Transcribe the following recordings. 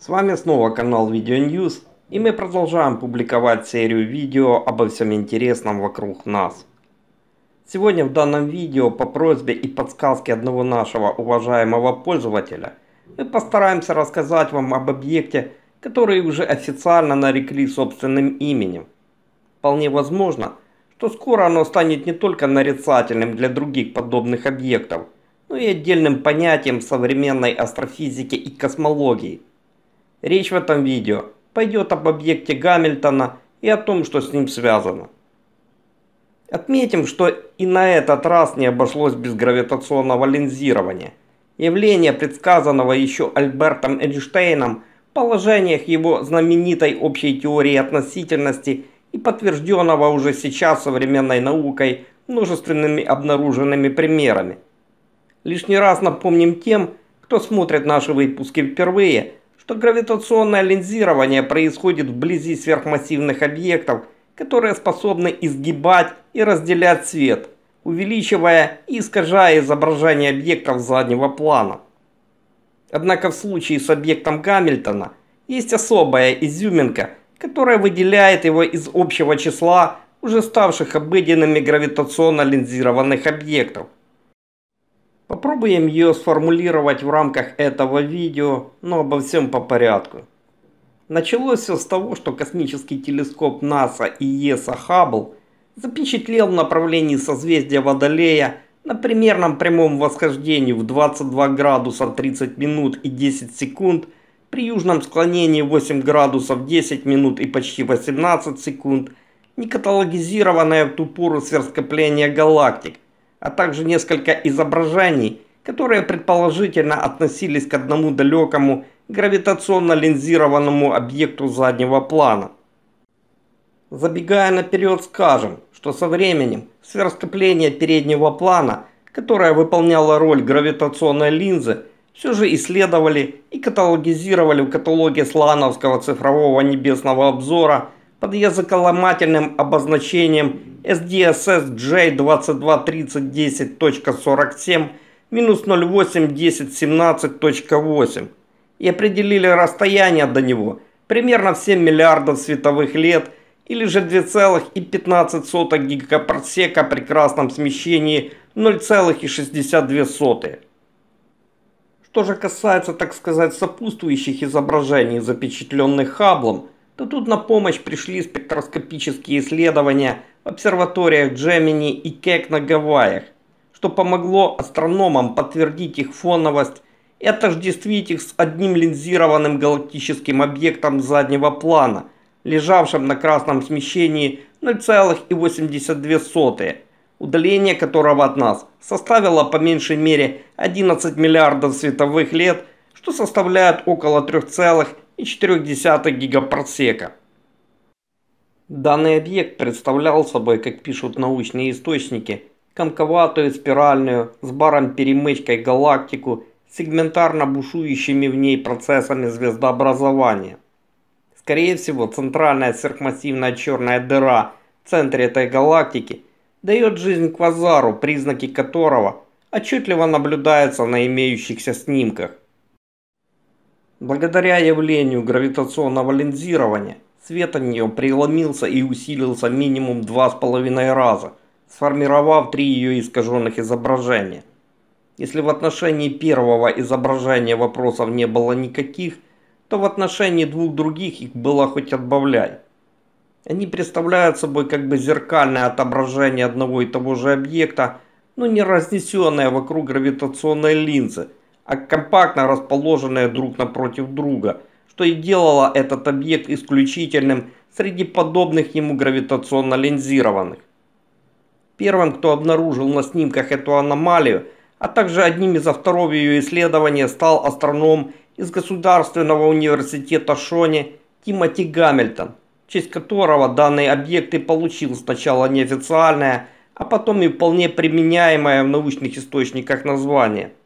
С вами снова канал Видео Ньюс и мы продолжаем публиковать серию видео обо всем интересном вокруг нас. Сегодня в данном видео по просьбе и подсказке одного нашего уважаемого пользователя мы постараемся рассказать вам об объекте, который уже официально нарекли собственным именем. Вполне возможно, что скоро оно станет не только нарицательным для других подобных объектов, но и отдельным понятием современной астрофизики и космологии – Речь в этом видео пойдет об объекте Гамильтона и о том, что с ним связано. Отметим, что и на этот раз не обошлось без гравитационного линзирования. Явление, предсказанного еще Альбертом Эйнштейном в положениях его знаменитой общей теории относительности и подтвержденного уже сейчас современной наукой множественными обнаруженными примерами. Лишний раз напомним тем, кто смотрит наши выпуски впервые – что гравитационное линзирование происходит вблизи сверхмассивных объектов, которые способны изгибать и разделять свет, увеличивая и искажая изображение объектов заднего плана. Однако в случае с объектом Гамильтона есть особая изюминка, которая выделяет его из общего числа уже ставших обыденными гравитационно линзированных объектов – Попробуем ее сформулировать в рамках этого видео, но обо всем по порядку. Началось все с того, что космический телескоп НАСА и ЕСА Хаббл запечатлел в направлении созвездия Водолея на примерном прямом восхождении в 22 градуса 30 минут и 10 секунд, при южном склонении 8 градусов 10 минут и почти 18 секунд, некаталогизированное в ту пору сверхскопление галактик – а также несколько изображений, которые предположительно относились к одному далекому гравитационно линзированному объекту заднего плана. Забегая наперед скажем, что со временем сверхскопление переднего плана, которое выполняло роль гравитационной линзы, все же исследовали и каталогизировали в каталоге Слановского цифрового небесного обзора – под языколомательным обозначением SDSS J223010.47 минус и определили расстояние до него примерно в 7 миллиардов световых лет или же 2,15 гигапарсека при красном смещении 0,62. Что же касается, так сказать, сопутствующих изображений, запечатленных Хабблом – то тут на помощь пришли спектроскопические исследования в обсерваториях Джемини и Кек на Гавайях, что помогло астрономам подтвердить их фоновость и отождествить их с одним линзированным галактическим объектом заднего плана, лежавшим на красном смещении 0,82, удаление которого от нас составило по меньшей мере 11 миллиардов световых лет, что составляет около 3,7 и 0,4 гигапарсека. Данный объект представлял собой, как пишут научные источники, комковатую спиральную с баром-перемычкой галактику с сегментарно бушующими в ней процессами звездообразования. Скорее всего, центральная сверхмассивная черная дыра в центре этой галактики дает жизнь квазару, признаки которого отчетливо наблюдаются на имеющихся снимках. Благодаря явлению гравитационного линзирования, свет от нее преломился и усилился минимум 2,5 раза, сформировав три ее искаженных изображения. Если в отношении первого изображения вопросов не было никаких, то в отношении двух других их было хоть отбавляй. Они представляют собой как бы зеркальное отображение одного и того же объекта, но не разнесенное вокруг гравитационной линзы – а компактно расположенные друг напротив друга, что и делало этот объект исключительным среди подобных ему гравитационно линзированных. Первым, кто обнаружил на снимках эту аномалию, а также одним из авторов ее исследования стал астроном из Государственного университета Шони Тимоти Гамильтон, в честь которого данный объект и получил сначала неофициальное, а потом и вполне применяемое в научных источниках название –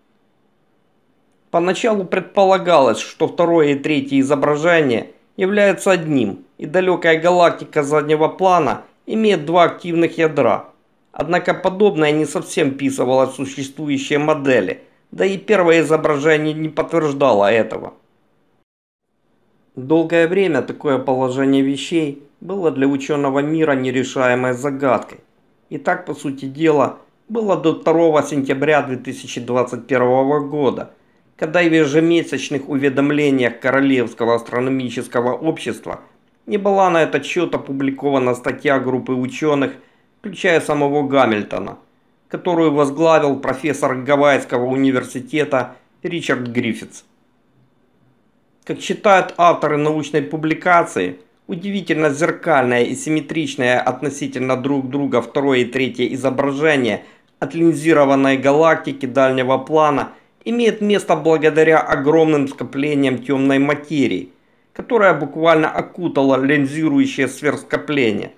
Поначалу предполагалось, что второе и третье изображения являются одним, и далекая галактика заднего плана имеет два активных ядра. Однако подобное не совсем писывало существующие модели, да и первое изображение не подтверждало этого. Долгое время такое положение вещей было для ученого мира нерешаемой загадкой. И так, по сути дела, было до 2 сентября 2021 года – когда в ежемесячных уведомлениях Королевского астрономического общества не была на этот счет опубликована статья группы ученых, включая самого Гамильтона, которую возглавил профессор Гавайского университета Ричард Гриффитс. Как считают авторы научной публикации, удивительно зеркальное и симметричное относительно друг друга второе и третье изображение от линзированной галактики дальнего плана – имеет место благодаря огромным скоплениям темной материи, которая буквально окутала линзирующее сверхскопление.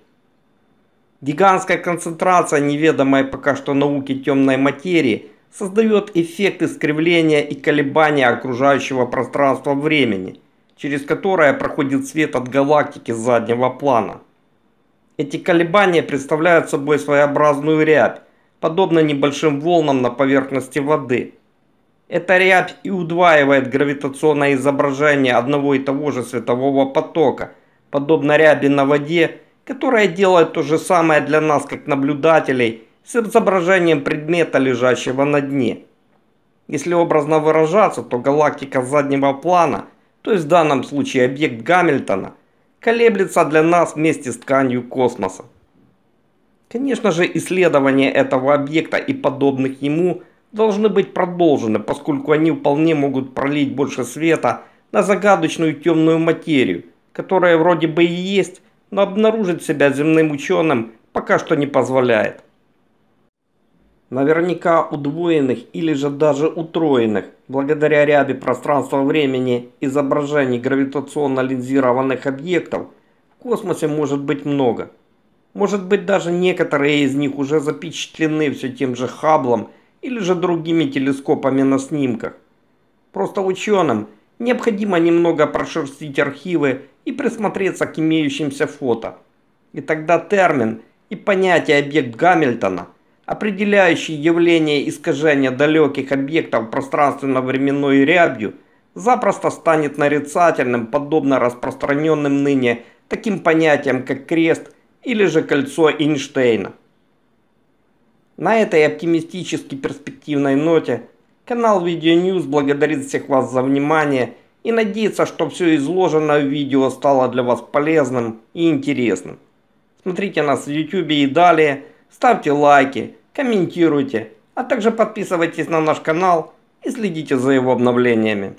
Гигантская концентрация неведомой пока что науки темной материи создает эффект искривления и колебания окружающего пространства времени, через которое проходит свет от галактики заднего плана. Эти колебания представляют собой своеобразную рябь, подобно небольшим волнам на поверхности воды – эта рябь и удваивает гравитационное изображение одного и того же светового потока, подобно ряби на воде, которая делает то же самое для нас, как наблюдателей, с изображением предмета, лежащего на дне. Если образно выражаться, то галактика заднего плана, то есть в данном случае объект Гамильтона, колеблется для нас вместе с тканью космоса. Конечно же, исследование этого объекта и подобных ему – должны быть продолжены, поскольку они вполне могут пролить больше света на загадочную темную материю, которая вроде бы и есть, но обнаружить себя земным ученым пока что не позволяет. Наверняка удвоенных или же даже утроенных, благодаря ряде пространства-времени изображений гравитационно линзированных объектов, в космосе может быть много. Может быть даже некоторые из них уже запечатлены все тем же Хабблом – или же другими телескопами на снимках. Просто ученым необходимо немного прошерстить архивы и присмотреться к имеющимся фото. И тогда термин и понятие объект Гамильтона, определяющий явление искажения далеких объектов пространственно-временной рябью, запросто станет нарицательным, подобно распространенным ныне таким понятиям, как крест или же кольцо Эйнштейна. На этой оптимистически перспективной ноте канал Video News благодарит всех вас за внимание и надеется, что все изложенное в видео стало для вас полезным и интересным. Смотрите нас в YouTube и далее, ставьте лайки, комментируйте, а также подписывайтесь на наш канал и следите за его обновлениями.